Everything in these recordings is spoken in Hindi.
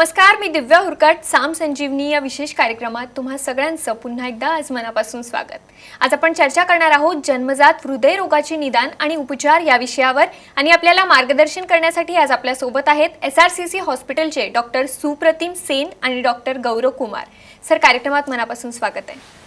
नमस्कार मी दिव्या हुरकट साम संजीवनी या विशेष कार्यक्रमात तुम्हा सगळ्यांचं पुन्हा एकदा आज मनापासून स्वागत आज आपण चर्चा करणार आहोत जन्मजात हृदयरोगाचे निदान आणि उपचार या विषयावर आणि आपल्याला मार्गदर्शन करण्यासाठी आज आपल्यासोबत आहेत एस आर सी सी हॉस्पिटलचे डॉक्टर सुप्रतिम सेन आणि डॉक्टर गौरव कुमार सर कार्यक्रमात मनापासून स्वागत आहे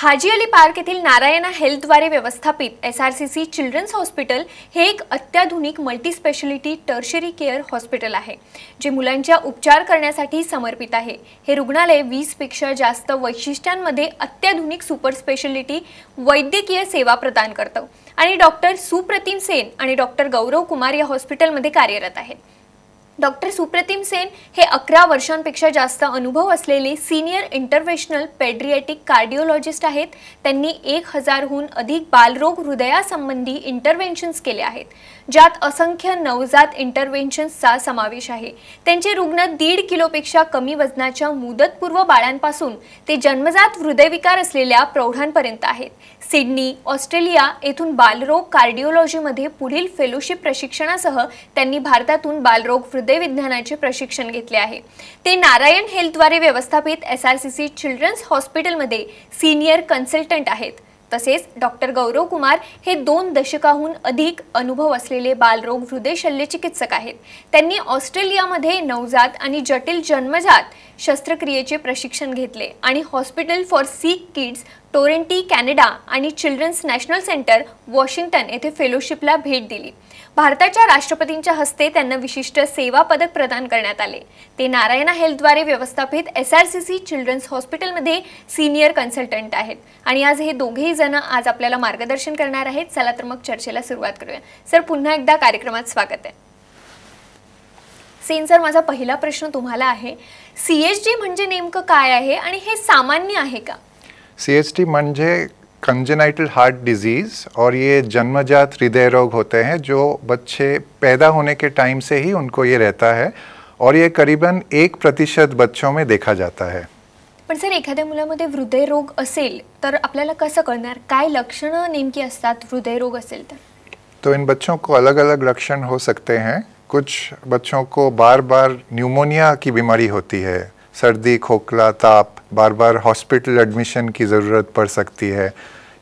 हाजी अली पार्क येथील नारायणा हेल्थद्वारे व्यवस्थापित S R C C children's hospital हे एक अत्याधुनिक मल्टीस्पेशालिटी टर्शरी केअर हॉस्पिटल आहे जे मुलांच्या उपचार करण्यासाठी समर्पित आहे हे रुग्णालय वीसपेक्षा जास्त वैशिष्ट्यांमध्ये अत्याधुनिक सुपर स्पेशलिटी वैद्यकीय सेवा प्रदान करतं आणि डॉक्टर सुप्रतिम सेन आणि डॉक्टर गौरव कुमार या हॉस्पिटलमध्ये कार्यरत आहेत डॉक्टर सुप्रतिम सेन हे अकरा वर्षांपेक्षा जास्त अनुभव असलेले सिनियर इंटरव्हेशनल पेड्रिएटिक कार्डिओलॉजिस्ट आहेत त्यांनी एक हजारहून अधिक बालरोग हृदयासंबंधी इंटरव्हेन्शन्स केले आहेत ज्यात असंख्य नवजात इंटरव्हेन्शन्सचा समावेश आहे त्यांचे रुग्ण दीड किलोपेक्षा कमी वजनाच्या मुदतपूर्व बाळांपासून ते जन्मजात हृदयविकार असलेल्या प्रौढांपर्यंत आहेत सिडनी ऑस्ट्रेलिया येथून बालरोग कार्डिओलॉजीमध्ये पुढील फेलोशिप प्रशिक्षणासह त्यांनी भारतातून बालरोग हृदय मध्ये प्रशिक्षण घेतले आहे ते नारायण हेल्थद्वारे व्यवस्थापित S R C C children's हॉस्पिटलमध्ये सिनियर कन्सल्टंट आहेत तसेच डॉक्टर गौरव कुमार हे दोन दशकाहून अधिक अनुभव असलेले बालरोग हृदय शल्य चिकित्सक आहेत त्यांनी ऑस्ट्रेलियामध्ये नवजात आणि जटिल जन्मजात शस्त्रक्रियेचे प्रशिक्षण घेतले आणि hospital for sick kids Toronto Canada आणि चिल्ड्रन्स नॅशनल सेंटर वॉशिंग्टन येथे फेलोशिपला भेट दिली भारताच्या राष्ट्रपतींच्या हस्ते त्यांना विशिष्ट सेवा पदक प्रदान करण्यात आले ते नारायणा हेल्थद्वारे व्यवस्थापित S R C C children's हॉस्पिटलमध्ये सिनियर कन्सल्टंट आहेत आणि आज हे दोघेही जण आज आपल्याला मार्गदर्शन करणार आहेत चला तर मग चर्चेला सुरुवात करूया सर पुन्हा एकदा कार्यक्रमात स्वागत आहे सेन सर माझा पहिला प्रश्न तुम्हाला आहे सी म्हणजे नेमकं काय आहे आणि हे सामान्य आहे का सी टी म्हणजे कंजेनाइटल हार्ट डिजीज़ और ये जन्मजात हृदय रोग होते हैं जो बच्चे पैदा होने के टाइम से ही उनको ये रहता है और ये करीबन एक प्रतिशत बच्चों में देखा जाता है पण सर एखाद्या मुलामध्ये हृदयरोग असेल तर आपल्याला कसं कळणार काय लक्षणं नेमकी असतात हृदयरोग असेल तर तो इन बच्चों को अलग अलग लक्षण हो सकते हैं कुछ बच्चों को बार बार न्यूमोनिया की बीमारी होती है सर्दी खोखला ताप बार बार हॉस्पिटल एडमिशन की ज़रूरत पड़ सकती है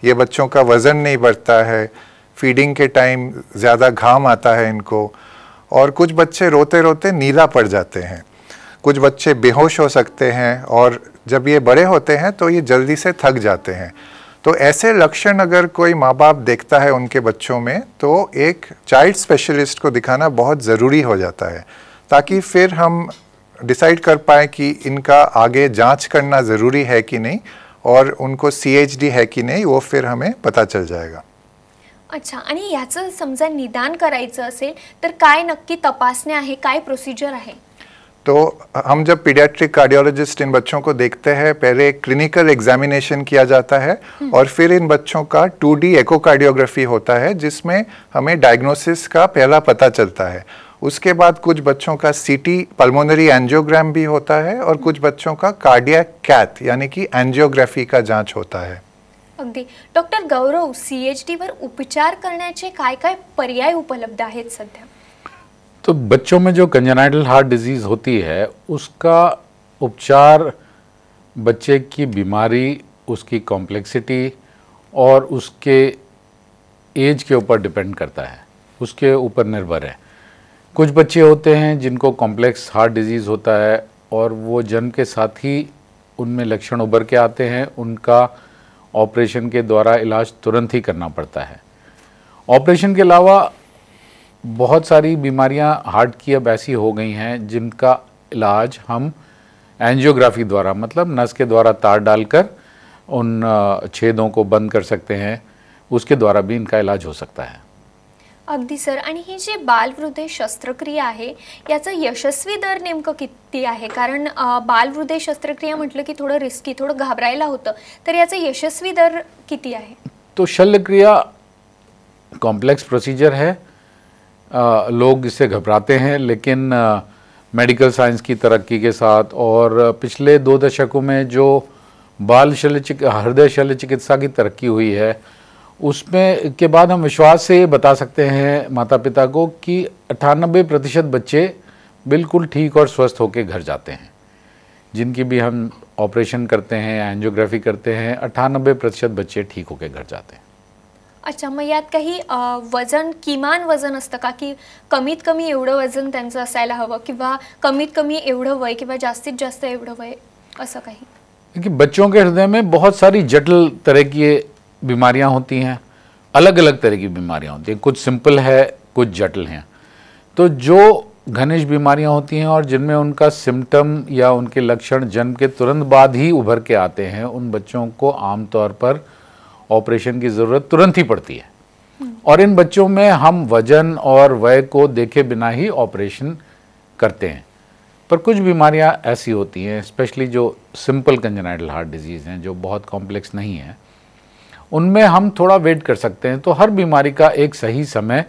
ये बच्चों का वज़न नहीं बढ़ता है फीडिंग के टाइम ज़्यादा घाम आता है इनको और कुछ बच्चे रोते रोते नीला पड़ जाते हैं कुछ बच्चे बेहोश हो सकते हैं और जब ये बड़े होते हैं तो ये जल्दी से थक जाते हैं तो ऐसे लक्षण अगर कोई माँ बाप देखता है उनके बच्चों में तो एक चाइल्ड स्पेशलिस्ट को दिखाना बहुत ज़रूरी हो जाता है ताकि फिर हम डिसाइड कर पाए कि इनका आगे जांच करना ज़रूरी है कि नहीं और उनको सी है कि नहीं वो फिर हमें पता चल जाएगा अच्छा आणि याचं समजा निदान करायचं असेल तर काय नक्की तपासणे आहे काय प्रोसिजर आहे तो हम जब पीडियाट्रिक कार्डियोलॉजिस्ट इन बच्चों को देखते हैं पहले एक क्लिनिकल एग्जामिनेशन किया जाता है हम्म। और फिर इन बच्चों का 2D एकोकार्डियोग्राफी होता है जिसमें हमें डायग्नोसिस का पहला पता चलता है उसके बाद कुछ बच्चों का सीटी पल्मोनरी एंजियोग्राम भी होता है और कुछ बच्चों का कार्डिया कैथ यानी कि एंजियोग्राफी का जांच होता है doctor Gaurav C H D पर उपचार करने काय पर्याय उपलब्ध है सद्या तो बच्चों में जो कंजनाइटल हार्ट डिजीज़ होती है उसका उपचार बच्चे की बीमारी उसकी कॉम्प्लेक्सिटी और उसके एज के ऊपर डिपेंड करता है उसके ऊपर निर्भर है कुछ बच्चे होते हैं जिनको कॉम्प्लेक्स हार्ट डिजीज़ होता है और वो जन्म के साथ ही उनमें लक्षण उभर के आते हैं उनका ऑपरेशन के द्वारा इलाज तुरंत ही करना पड़ता है ऑपरेशन के अलावा बहुत सारी बीमारियां हार्ट की अब ऐसी हो गई हैं जिनका इलाज हम एंजियोग्राफी द्वारा मतलब नस के द्वारा तार डालकर उन छेदों को बंद कर सकते हैं उसके द्वारा भी इनका इलाज हो सकता है अगदी सर आणि ही जी बालहृदय शस्त्रक्रिया है याचं यशस्वी दर नेमक किती आहे कारण बालहृदय शस्त्रक्रिया म्हटलं की थोडं रिस्की थोडं घाबरायला होतं तर याचा यशस्वी दर किती आहे तो शल्यक्रिया कॉम्प्लेक्स प्रोसीजर है आ, लोग इससे घबराते हैं लेकिन आ, मेडिकल साइंस की तरक्की के साथ और पिछले दो दशकों में जो बाल शल्य हृदय शल्य चिकित्सा की तरक्की हुई है उसमें के बाद हम विश्वास से ये बता सकते हैं माता पिता को कि अट्ठानबे प्रतिशत बच्चे बिल्कुल ठीक और स्वस्थ होकर घर जाते हैं जिनकी भी हम ऑपरेशन करते हैं एंजियोग्राफी करते हैं अट्ठानबे प्रतिशत बच्चे ठीक होकर घर जाते हैं अच्छा मैं याद काही वजन किमान वजन असतं का कि कमीत कमी एवड वजन हव कि कमीत कमी एवड वय कि जास्तीत जास्त एवड वय कहीं देखिए बच्चों के हृदय में बहुत सारी जटिल तरह की बीमारियां होती हैं अलग अलग तरह की बीमारियां होती हैं कुछ सिंपल है कुछ जटिल हैं तो जो घनिष्ठ बीमारियां होती हैं और जिनमें उनका सिम्टम या उनके लक्षण जन्म के तुरंत बाद ही उभर के आते हैं उन बच्चों को आमतौर पर ऑपरेशन की ज़रूरत तुरंत ही पड़ती है हम्म। और इन बच्चों में हम वजन और वय को देखे बिना ही ऑपरेशन करते हैं पर कुछ बीमारियां ऐसी होती हैं स्पेशली जो सिंपल कंजनाइटल हार्ट डिजीज़ हैं जो बहुत कॉम्प्लेक्स नहीं है उनमें हम थोड़ा वेट कर सकते हैं तो हर बीमारी का एक सही समय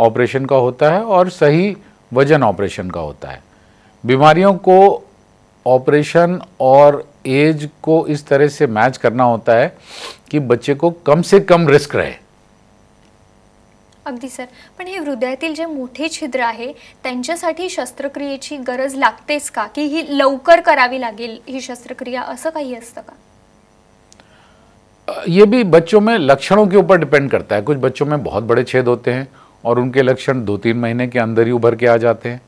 ऑपरेशन का होता है और सही वजन ऑपरेशन का होता है बीमारियों को ऑपरेशन और एज को इस तरह से मैच करना होता है कि बच्चे को कम से कम रिस्क रहे अगदी सर पे हृदया जे मोठे छिद्र है शस्त्रक्रिये की गरज लागतेच का कि ही लवकर करावी लगे हि शस्त्रक्रिया का ये भी बच्चों में लक्षणों के ऊपर डिपेंड करता है कुछ बच्चों में बहुत बड़े छेद होते हैं और उनके लक्षण दो तीन महीने के अंदर ही उभर के आ जाते हैं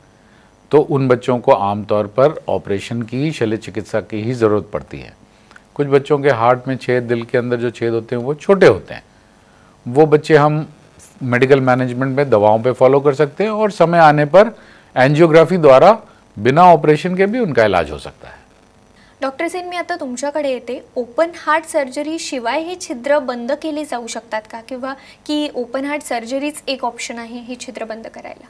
तो उन बच्चों को आमतौर पर ऑपरेशन की शल्य चिकित्सा की ही ज़रूरत पड़ती है कुछ बच्चों के हार्ट में छेद दिल के अंदर जो छेद होते हैं वो छोटे होते हैं वो बच्चे हम मेडिकल मैनेजमेंट में दवाओं पे फॉलो कर सकते हैं और समय आने पर एंजियोग्राफी द्वारा बिना ऑपरेशन के भी उनका इलाज हो सकता है डॉक्टर सेन मी आता तुमच्याकडे येते ओपन हार्ट सर्जरी शिवाय हे छिद्र बंद केले जाऊ शकतात का किंवा की ओपन हार्ट सर्जरीच एक ऑप्शन आहे हे छिद्र बंद करायला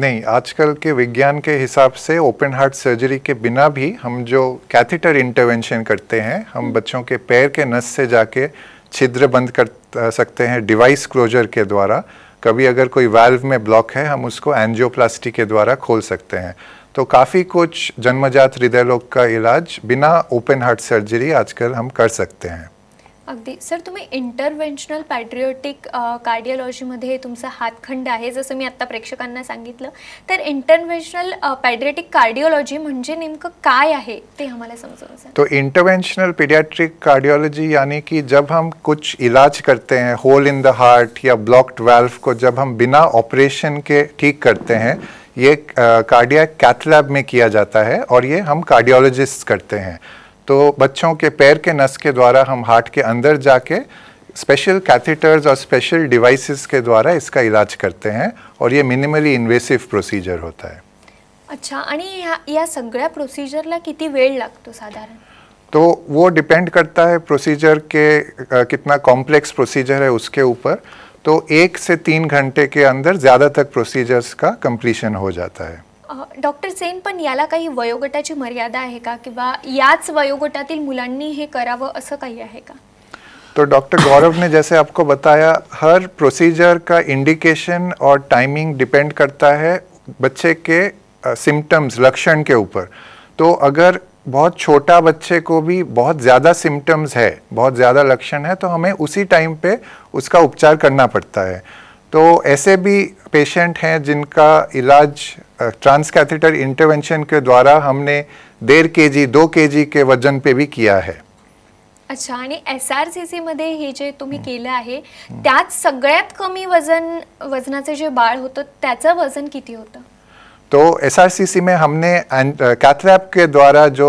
नहीं आजकल के विज्ञान के हिसाब से ओपन हार्ट सर्जरी के बिना भी हम जो कैथेटर इंटरवेंशन करते हैं हम हम्म। बच्चों के पैर के नस से जाके छिद्र बंद कर सकते हैं डिवाइस क्लोजर के द्वारा कभी अगर कोई वाल्व में ब्लॉक है हम उसको एंजियोप्लास्टी के द्वारा खोल सकते हैं तो काफ़ी कुछ जन्मजात हृदय रोग का इलाज बिना ओपन हार्ट सर्जरी आजकल हम कर सकते हैं अगदी सर तुम्ही इंटरव्हेन्शनल पॅट्रिओटिक कार्डिओलॉजीमध्ये तुमचा हातखंड आहे जसं मी आत्ता प्रेक्षकांना सांगितलं तर इंटरव्हेन्शनल पॅड्रेटिक कार्डिओलॉजी म्हणजे नेमकं काय आहे ते हमारा समझो तो इंटरवेंशनल पीडियाट्रिक कार्डिओलॉजी यानी कि जब हम कुछ इलाज करते हैं होल इन द हार्ट या ब्लॉक्ड वाल्व को जब हम बिना ऑपरेशन के ठीक करते हैं ये कार्डिया कैथलैब में किया जाता है और ये हम कार्डियोलॉजिस्ट करते हैं तो बच्चों के पैर के नस के द्वारा हम हार्ट के अंदर जाके स्पेशल कैथेटर्स और स्पेशल डिवाइसेस के द्वारा इसका इलाज करते हैं और ये मिनिमली इन्वेसिव प्रोसीजर होता है अच्छा आणि ह्या या सगळ्या प्रोसिजरला किती वेळ लागतो साधारण तो वो डिपेंड करता है प्रोसीजर के आ, कितना कॉम्प्लेक्स प्रोसीजर है उसके ऊपर तो एक से तीन घंटे के अंदर ज़्यादातर प्रोसीजर्स का कंप्लीशन हो जाता है डॉक्टर सेन पण याला काही वयोगटाची मर्यादा आहे का किंवा याच वयोगटातील मुलांनी हे करावं असं काही आहे का तो डॉक्टर गौरव ने जैसे आपको बताया हर प्रोसीजर का इंडिकेशन और टाइमिंग डिपेंड करता है बच्चे के सिम्टम्स लक्षण के ऊपर तो अगर बहुत छोटा बच्चे को भी बहुत ज़्यादा सिम्टम्स है बहुत ज़्यादा लक्षण है तो हमें उसी टाइम पे उसका उपचार करना पड़ता है तो ऐसे भी पेशेंट हैं जिनका इलाज ट्रांसकैथेटर इंटरवेंशन के द्वारा हमने डेढ़ के जी दो के जी के वजन पे भी किया है अच्छा आणि एस आर सी सी हे जे तुम्ही हम्म. केलं आहे हम्म. त्यात सगळ्यात कमी वजन वजना जे बाळ होतं त्याचं वजन किती होतं तो एस में हमने कैथलैब uh, के द्वारा जो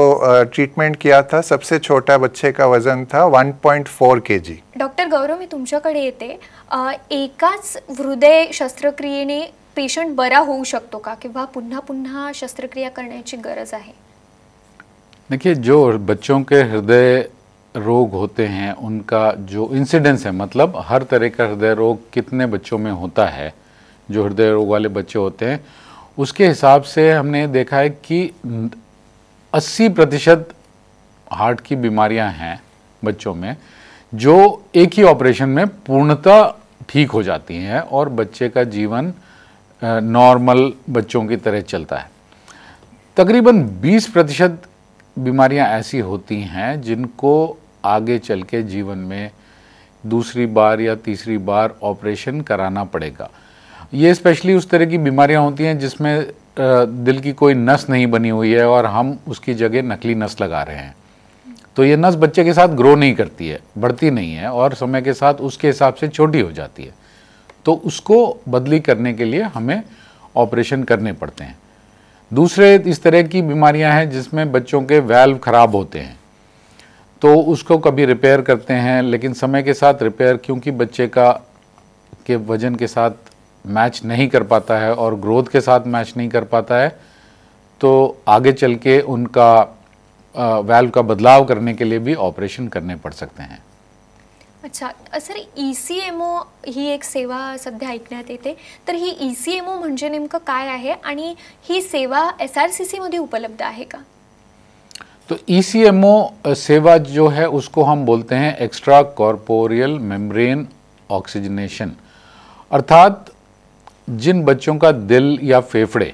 ट्रीटमेंट uh, किया था सबसे छोटा बच्चे का वजन था 1.4 के जी डॉक्टर गौरव मैं तुम्हारे येते हृदय शस्त्रक्रियेने पेशंट बरा हो तो का किंवा पुन्हा शस्त्रक्रिया गरज है देखिए जो बच्चों के हृदय रोग होते हैं उनका जो इंसिडेंस है मतलब हर तरह का हृदय रोग कितने बच्चों में होता है जो हृदय रोग वाले बच्चे होते हैं उसके हिसाब से हमने देखा है कि 80 प्रतिशत हार्ट की बीमारियां हैं बच्चों में जो एक ही ऑपरेशन में पूर्णतः ठीक हो जाती हैं और बच्चे का जीवन नॉर्मल बच्चों की तरह चलता है तकरीबन 20 प्रतिशत बीमारियां ऐसी होती हैं जिनको आगे चल के जीवन में दूसरी बार या तीसरी बार ऑपरेशन कराना पड़ेगा ये स्पेशली उस तरह की बीमारियां होती हैं जिसमें दिल की कोई नस नहीं बनी हुई है और हम उसकी जगह नकली नस लगा रहे हैं तो ये नस बच्चे के साथ ग्रो नहीं करती है बढ़ती नहीं है और समय के साथ उसके हिसाब से छोटी हो जाती है तो उसको बदली करने के लिए हमें ऑपरेशन करने पड़ते हैं दूसरे इस तरह की बीमारियां हैं जिसमें बच्चों के वेल्व ख़राब होते हैं तो उसको कभी रिपेयर करते हैं लेकिन समय के साथ रिपेयर क्योंकि बच्चे का के वजन के साथ मैच नहीं कर पाता है और ग्रोथ के साथ मैच नहीं कर पाता है तो आगे चल के उनका वैल्व का बदलाव करने के लिए भी ऑपरेशन करने पड़ सकते हैं अच्छा सर ई सी एम ओ ही एक सेवा सध्या ऐकण्यात येते तर ही ई सी एम ओ म्हणजे नेमकं काय आहे आणि ही सेवा एस आर सी सीमध्ये उपलब्ध आहे का तो ई सी एम ओ सेवा जो है उसको हम बोलते हैं एक्स्ट्रा कॉर्पोरियल मेम्ब्रेन ऑक्सीजनेशन अर्थात जिन बच्चों का दिल या फेफड़े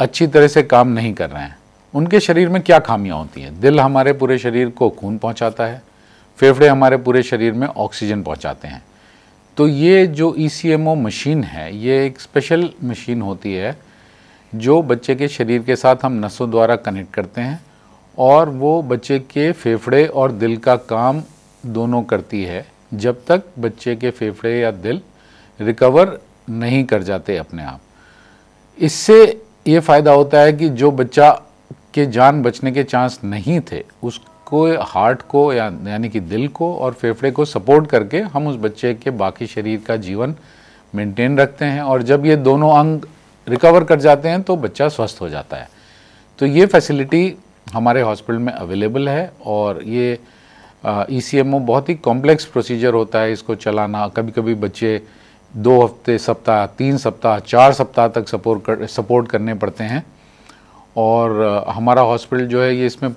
अच्छी तरह से काम नहीं कर रहे हैं उनके शरीर में क्या खामियां होती हैं दिल हमारे पूरे शरीर को खून पहुंचाता है फेफड़े हमारे पूरे शरीर में ऑक्सीजन पहुंचाते हैं तो ये जो ई e मशीन है ये एक स्पेशल मशीन होती है जो बच्चे के शरीर के साथ हम नसों द्वारा कनेक्ट करते हैं और वो बच्चे के फेफड़े और दिल का काम दोनों करती है जब तक बच्चे के फेफड़े या दिल रिकवर नहीं कर जाते अपने आप इससे ये फ़ायदा होता है कि जो बच्चा के जान बचने के चांस नहीं थे उसको हार्ट को या यानी कि दिल को और फेफड़े को सपोर्ट करके हम उस बच्चे के बाकी शरीर का जीवन मेंटेन रखते हैं और जब ये दोनों अंग रिकवर कर जाते हैं तो बच्चा स्वस्थ हो जाता है तो ये फैसिलिटी हमारे हॉस्पिटल में अवेलेबल है और ये ई सी बहुत ही कॉम्प्लेक्स प्रोसीजर होता है इसको चलाना कभी कभी बच्चे दो हफ्ते सप्ताह तीन सप्ताह चार सप्ताह तक सपोर्ट कर सपोर्ट करने पड़ते हैं और हमारा हॉस्पिटल जो है ये इसमें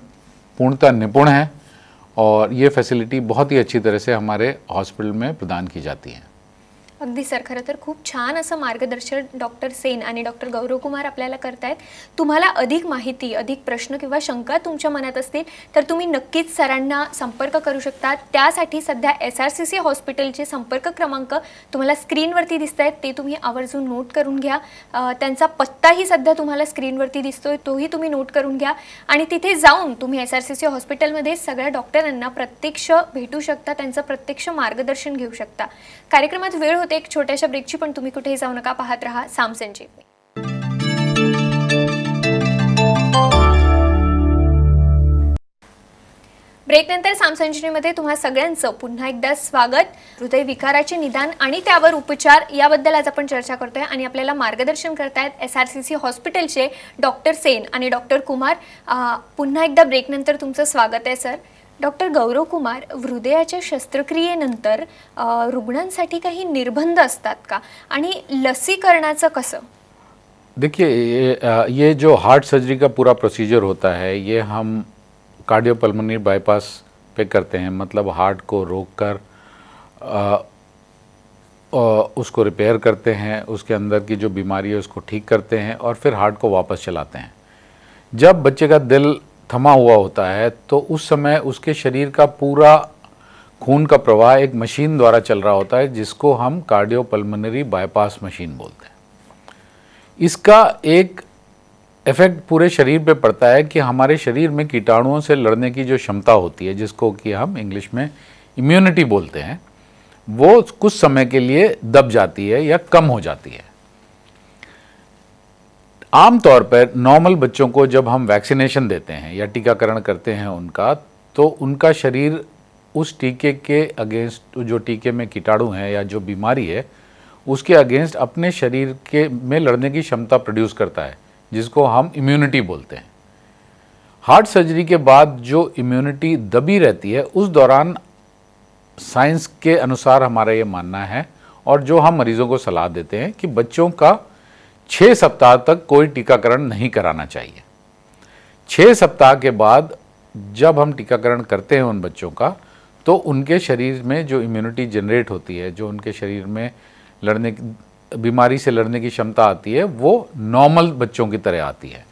पूर्णतः निपुण है और ये फैसिलिटी बहुत ही अच्छी तरह से हमारे हॉस्पिटल में प्रदान की जाती है अगदी सर खरं तर खूप छान असं मार्गदर्शन डॉक्टर सेन आणि डॉक्टर गौरवकुमार आपल्याला करतायत तुम्हाला अधिक माहिती अधिक प्रश्न किंवा शंका तुमच्या मनात असतील तर तुम्ही नक्कीच सरांना संपर्क करू शकता त्यासाठी सध्या एस आर सी सी हॉस्पिटलचे संपर्क क्रमांक तुम्हाला स्क्रीनवरती दिसत आहेत ते तुम्ही आवर्जून नोट करून घ्या त्यांचा पत्ताही सध्या तुम्हाला स्क्रीनवरती दिसतोय तोही तुम्ही नोट करून घ्या आणि तिथे जाऊन तुम्ही एस आर सी सी हॉस्पिटलमध्ये सगळ्या डॉक्टरांना प्रत्यक्ष भेटू शकता त्यांचं प्रत्यक्ष मार्गदर्शन घेऊ शकता कार्यक्रमात वेळ होते एक छोट्याशा ब्रेकची पण तुम्ही कुठेही जाऊ नका पाहत राहा सामसन ब्रेक ब्रेकनंतर सामसंजनीमध्ये तुम्हा सगळ्यांचं पुन्हा एकदा स्वागत हृदय विकाराचे निदान आणि त्यावर उपचार याबद्दल आज आपण चर्चा करतोय आणि आपल्याला मार्गदर्शन करतायत एस आर सी सी हॉस्पिटलचे डॉक्टर सेन आणि डॉक्टर कुमार पुन्हा एकदा ब्रेकनंतर तुमचं स्वागत आहे सर डॉक्टर गौरव कुमार शस्त्रक्रिये नर रुग्णांसाठी का निर्बंध आता का लसीकरण कस देखिए ये, जो हार्ट सर्जरी का पूरा प्रोसीजर होता है ये हम कार्डियोपल्मोनरी बाईपास पे करते हैं मतलब हार्ट को रोक कर उसको रिपेयर करते हैं उसके अंदर की जो बीमारी है उसको ठीक करते हैं और फिर हार्ट को वापस चलाते हैं जब बच्चे का दिल थमा हुआ होता है तो उस समय उसके शरीर का पूरा खून का प्रवाह एक मशीन द्वारा चल रहा होता है जिसको हम कार्डियोपल्मोनरी बाईपास मशीन बोलते हैं इसका एक इफ़ेक्ट पूरे शरीर पे पड़ता है कि हमारे शरीर में कीटाणुओं से लड़ने की जो क्षमता होती है जिसको कि हम इंग्लिश में इम्यूनिटी बोलते हैं वो कुछ समय के लिए दब जाती है या कम हो जाती है आमतौर पर नॉर्मल बच्चों को जब हम वैक्सीनेशन देते हैं या टीकाकरण करते हैं उनका तो उनका शरीर उस टीके के अगेंस्ट जो टीके में कीटाणु हैं या जो बीमारी है उसके अगेंस्ट अपने शरीर के में लड़ने की क्षमता प्रोड्यूस करता है जिसको हम इम्यूनिटी बोलते हैं हार्ट सर्जरी के बाद जो इम्यूनिटी दबी रहती है उस दौरान साइंस के अनुसार हमारा ये मानना है और जो हम मरीजों को सलाह देते हैं कि बच्चों का छः सप्ताह तक कोई टीकाकरण नहीं कराना चाहिए छः सप्ताह के बाद जब हम टीकाकरण करते हैं उन बच्चों का तो उनके शरीर में जो इम्यूनिटी जनरेट होती है जो उनके शरीर में लड़ने बीमारी से लड़ने की क्षमता आती है वो नॉर्मल बच्चों की तरह आती है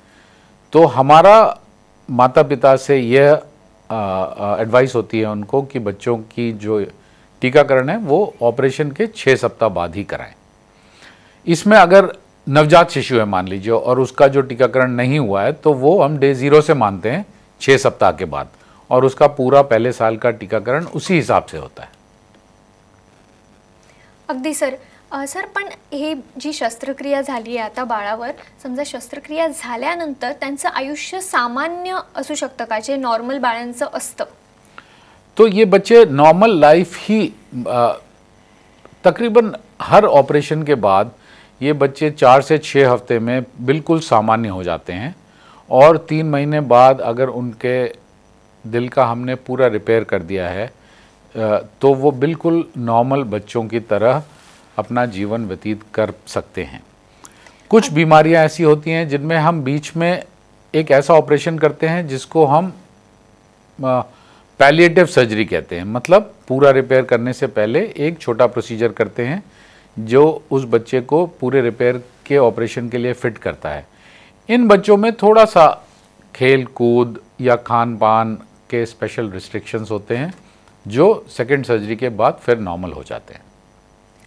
तो हमारा माता पिता से यह एडवाइस होती है उनको कि बच्चों की जो टीकाकरण है वो ऑपरेशन के छः सप्ताह बाद ही कराएं इसमें अगर नवजात शिशु है मान लीजिए और उसका जो टीकाकरण नहीं हुआ है तो वो हम डे ज़ीरो से मानते हैं छः सप्ताह के बाद और उसका पूरा पहले साल का टीकाकरण उसी हिसाब से होता है अगदी सर आ, सर पण हे जी शस्त्रक्रिया झाली आहे आता बाळावर समजा शस्त्रक्रिया झाल्यानंतर त्यांचं आयुष्य सामान्य असू शकतं का जे नॉर्मल बाळांचं असतं तो ये बच्चे नॉर्मल लाइफ ही आ, तकरीबन हर ऑपरेशन के बाद ये बच्चे चार से छः हफ्ते में बिल्कुल सामान्य हो जाते हैं और तीन महीने बाद अगर उनके दिल का हमने पूरा रिपेयर कर दिया है तो वो बिल्कुल नॉर्मल बच्चों की तरह अपना जीवन व्यतीत कर सकते हैं कुछ बीमारियां ऐसी होती हैं जिनमें हम बीच में एक ऐसा ऑपरेशन करते हैं जिसको हम पैलिएटिव सर्जरी कहते हैं मतलब पूरा रिपेयर करने से पहले एक छोटा प्रोसीजर करते हैं जो उस बच्चे को पूरे रिपेयर के ऑपरेशन के लिए फिट करता है इन बच्चों में थोड़ा सा खेल कूद या खान पान के स्पेशल रिस्ट्रिक्शंस होते हैं जो सेकेंड सर्जरी के बाद फिर नॉर्मल हो जाते हैं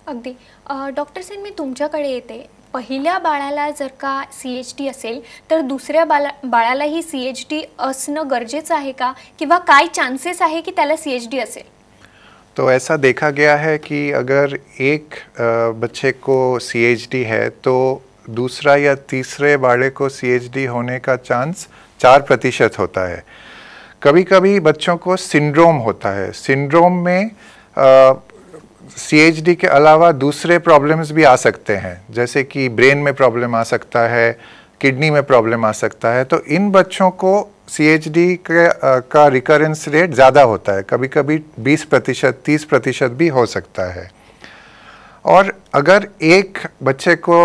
अगदी डॉक्टर सेन मी तुमच्याकडे येते पहिल्या बाळाला जर का सी एच डी असेल तर दुसऱ्या बाळा बाळालाही सी एच डी असणं गरजेचं आहे का किंवा काय चान्सेस आहे की त्याला सी एच डी असेल तो ऐसा देखा गया है कि अगर एक बच्चे को सी है तो दूसरा या तीसरे बाड़े को सी होने का चांस चार प्रतिशत होता है कभी कभी बच्चों को सिंड्रोम होता है सिंड्रोम में सी के अलावा दूसरे प्रॉब्लम्स भी आ सकते हैं जैसे कि ब्रेन में प्रॉब्लम आ सकता है किडनी में प्रॉब्लम आ सकता है तो इन बच्चों को सी एच डी का रिकरेंस रेट ज़्यादा होता है कभी कभी 20 प्रतिशत तीस प्रतिशत भी हो सकता है और अगर एक बच्चे को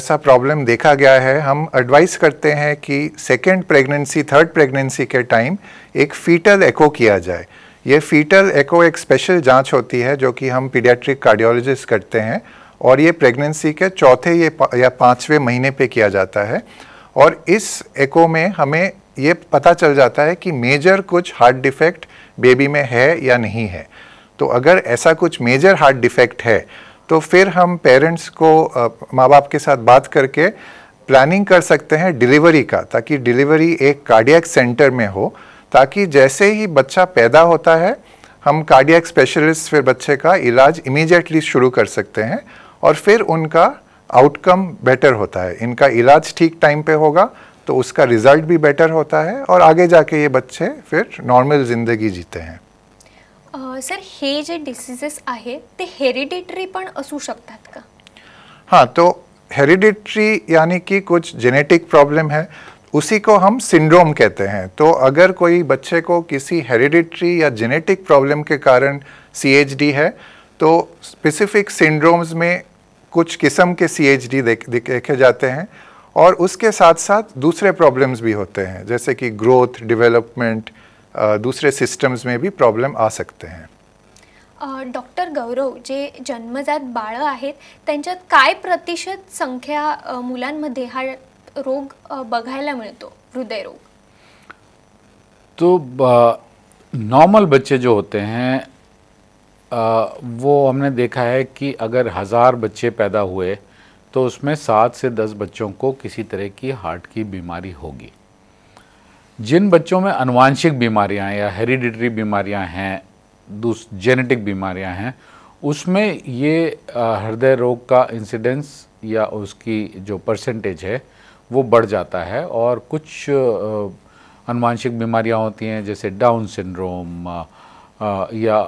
ऐसा प्रॉब्लम देखा गया है हम एडवाइस करते हैं कि सेकेंड प्रेगनेंसी थर्ड प्रेगनेंसी के टाइम एक फीटल एको किया जाए ये फीटल एको एक स्पेशल जांच होती है जो कि हम पीडियाट्रिक कार्डियोलॉजिस्ट करते हैं और ये प्रेगनेंसी के चौथे ये पा, या पाँचवें महीने पे किया जाता है और इस एको में हमें ये पता चल जाता है कि मेजर कुछ हार्ट डिफेक्ट बेबी में है या नहीं है तो अगर ऐसा कुछ मेजर हार्ट डिफेक्ट है तो फिर हम पेरेंट्स को माँ बाप के साथ बात करके प्लानिंग कर सकते हैं डिलीवरी का ताकि डिलीवरी एक कार्डियक सेंटर में हो ताकि जैसे ही बच्चा पैदा होता है हम कार्डियक स्पेशलिस्ट फिर बच्चे का इलाज इमीजिएटली शुरू कर सकते हैं और फिर उनका आउटकम बेटर होता है इनका इलाज ठीक टाइम पे होगा तो उसका रिजल्ट भी बेटर होता है और आगे जाके ये बच्चे फिर नॉर्मल जिंदगी जीते हैं सर हे जे डिसीजेस आहे ते पण असू शकतात का हाँ तो हेरिडिटरी यानी कि कुछ जेनेटिक प्रॉब्लम है उसी को हम सिंड्रोम कहते हैं तो अगर कोई बच्चे को किसी हेरिडिटरी या जेनेटिक प्रॉब्लम के कारण सी है तो स्पेसिफिक सिंड्रोम्स में कुछ किस्म के सी एच डी देखे जाते हैं और उसके साथ साथ दूसरे प्रॉब्लम्स भी होते हैं जैसे कि ग्रोथ डेवलपमेंट दूसरे सिस्टम्स में भी प्रॉब्लम आ सकते हैं डॉक्टर गौरव जे जन्मजात बात आहेत काय प्रतिशत संख्या मुलांमध्ये हा रोग बघायला मिळतो हृदयरोग तो नॉर्मल बच्चे जो होते हैं वो हमने देखा है कि अगर हज़ार बच्चे पैदा हुए तो उसमें सात से दस बच्चों को किसी तरह की हार्ट की बीमारी होगी जिन बच्चों में अनुवांशिक बीमारियां या हेरिडिटरी बीमारियां हैं दूस जेनेटिक बीमारियां हैं उसमें ये हृदय रोग का इंसिडेंस या उसकी जो परसेंटेज है वो बढ़ जाता है और कुछ अनुवांशिक बीमारियां होती हैं जैसे डाउन सिंड्रोम या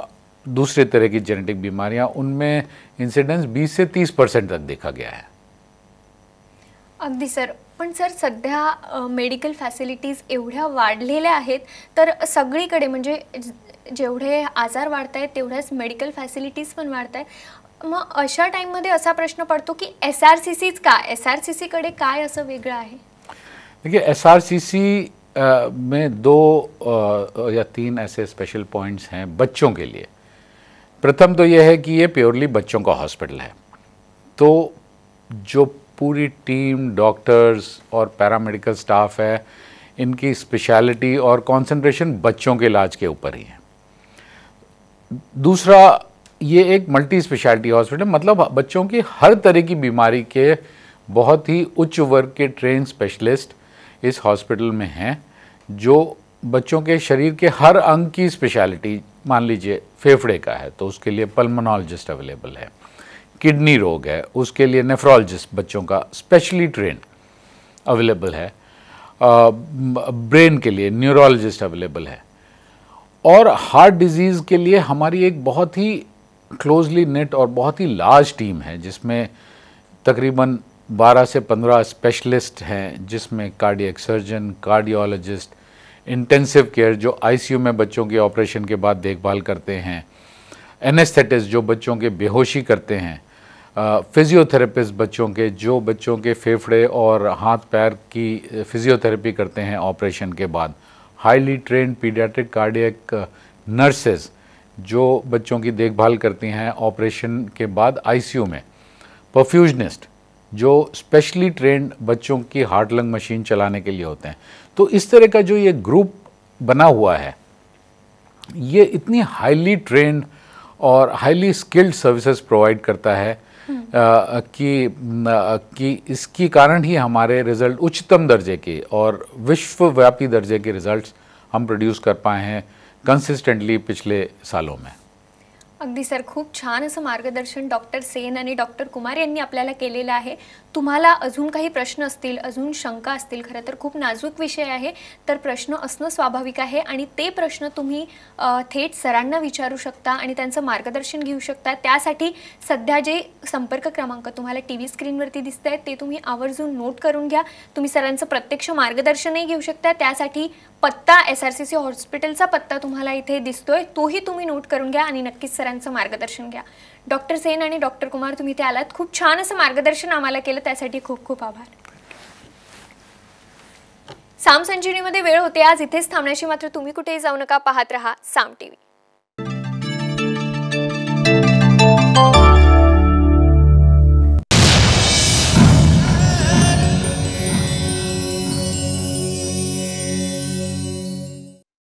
दूसरे तरह की जेनेटिक बीमारियां उनमें इंसिडेंस 20 से 30 परसेंट तक देखा गया है अगली सर पण सर सध्या मेडिकल फॅसिलिटीज एवढ्या वाढलेल्या आहेत तर सगळीकडे म्हणजे जेवढे आजार वाढत आहेत तेवढ्याच मेडिकल फॅसिलिटीज पण वाढत आहेत मग अशा टाईममध्ये असा प्रश्न पडतो की एस आर सी सीच का एस आर सी सीकडे काय असं वेगळं आहे देखिए एस आर सी सी में दो या तीन ऐसे स्पेशल पॉइंट्स हैं बच्चों के लिए प्रथम तो यह है कि ये प्योरली बच्चों का हॉस्पिटल है तो जो पूरी टीम डॉक्टर्स और पैरामेडिकल स्टाफ है इनकी स्पेशलिटी और कंसंट्रेशन बच्चों के इलाज के ऊपर ही है दूसरा ये एक मल्टी स्पेशलिटी हॉस्पिटल मतलब बच्चों की हर तरह की बीमारी के बहुत ही उच्च वर्ग के ट्रेन स्पेशलिस्ट इस हॉस्पिटल में हैं जो बच्चों के शरीर के हर अंग की स्पेशलिटी मान लीजिए फेफड़े का है तो उसके लिए पल्मोनोलॉजिस्ट अवेलेबल है किडनी रोग है उसके लिए नेफ्रोलॉजिस्ट बच्चों का स्पेशली ट्रेन अवेलेबल है ब्रेन के लिए न्यूरोलॉजिस्ट अवेलेबल है और हार्ट डिजीज़ के लिए हमारी एक बहुत ही क्लोजली नेट और बहुत ही लार्ज टीम है जिसमें तकरीबन 12 से 15 स्पेशलिस्ट हैं जिसमें cardiac surgeon cardiologist intensive care जो आईसीयू में बच्चों के ऑपरेशन के बाद देखभाल करते हैं एनेस्थेटिस जो बच्चों के बेहोशी करते हैं फिजियोथेरेपिस्ट बच्चों के जो बच्चों के फेफड़े और हाथ पैर की फिजियोथेरेपी करते हैं ऑपरेशन के बाद highly train paediatric cardiac nurses जो बच्चों की देखभाल करती हैं ऑपरेशन के बाद आईसीयू में परफ्यूजनिस्ट जो स्पेशली ट्रेंड बच्चों की हार्ट लंग मशीन चलाने के लिए होते हैं तो इस तरह का जो ये ग्रुप बना हुआ है ये इतनी हाईली ट्रेंड और हाईली स्किल्ड सर्विसेज प्रोवाइड करता है आ, हम्म। कि आ, कि इसकी कारण ही हमारे रिजल्ट उच्चतम दर्जे के और विश्वव्यापी दर्जे के रिजल्ट्स हम प्रोड्यूस कर पाए हैं कंसिस्टेंटली पिछले सालों में अगदी सर खूप छान असं मार्गदर्शन डॉक्टर सेन आणि डॉक्टर कुमार यांनी आपल्याला केलेलं आहे तुम्हाला अजून काही प्रश्न असतील अजून शंका असतील खरं तर खूप नाजूक विषय आहे तर प्रश्न असणं स्वाभाविक आहे आणि ते प्रश्न तुम्ही थेट सरांना विचारू शकता आणि त्यांचं मार्गदर्शन घेऊ शकता त्यासाठी सध्या जे संपर्क क्रमांक तुम्हाला टी व्ही स्क्रीनवरती दिसत आहेत ते तुम्ही आवर्जून नोट करून घ्या तुम्ही सरांचं प्रत्यक्ष मार्गदर्शनही घेऊ शकता त्यासाठी पत्ता एस आर सी सी हॉस्पिटलचा पत्ता तुम्हाला इथे दिसतोय तोही तुम्ही नोट करून घ्या आणि नक्कीच सरांचं मार्गदर्शन घ्या डॉक्टर सेन आणि डॉक्टर कुमार तुम्ही इथे आलात खूप छान असं मार्गदर्शन आम्हाला केलं त्यासाठी खूप खूप आभार साम संजीवनीमध्ये वेळ होते आज इथेच थांबण्याची मात्र तुम्ही कुठेही जाऊ नका पाहत रहा साम टीव्ही